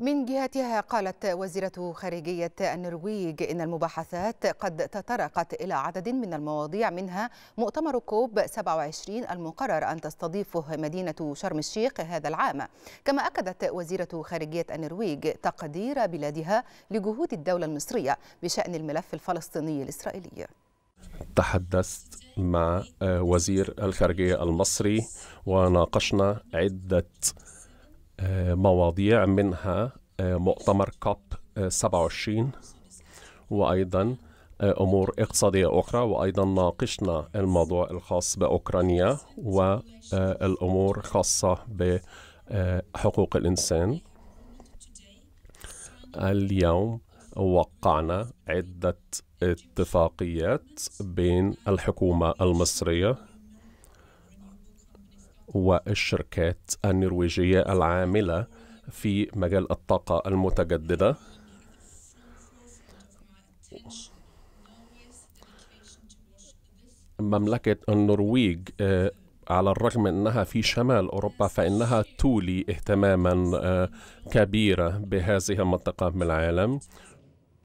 من جهتها قالت وزيرة خارجية النرويج إن المباحثات قد تطرقت إلى عدد من المواضيع منها مؤتمر كوب 27 المقرر أن تستضيفه مدينة شرم الشيخ هذا العام كما أكدت وزيرة خارجية النرويج تقدير بلادها لجهود الدولة المصرية بشأن الملف الفلسطيني الإسرائيلي تحدثت مع آه، وزير الخارجية المصري وناقشنا عدة آه، مواضيع منها آه، مؤتمر كوب 27 آه، وأيضا أمور اقتصادية أخرى وأيضا ناقشنا الموضوع الخاص بأوكرانيا والأمور الخاصة بحقوق الإنسان اليوم وقعنا عدة اتفاقيات بين الحكومة المصرية والشركات النرويجية العاملة في مجال الطاقة المتجددة مملكة النرويج آه، على الرغم من انها في شمال اوروبا فانها تولي اهتماما آه، كبيرا بهذه المنطقه من العالم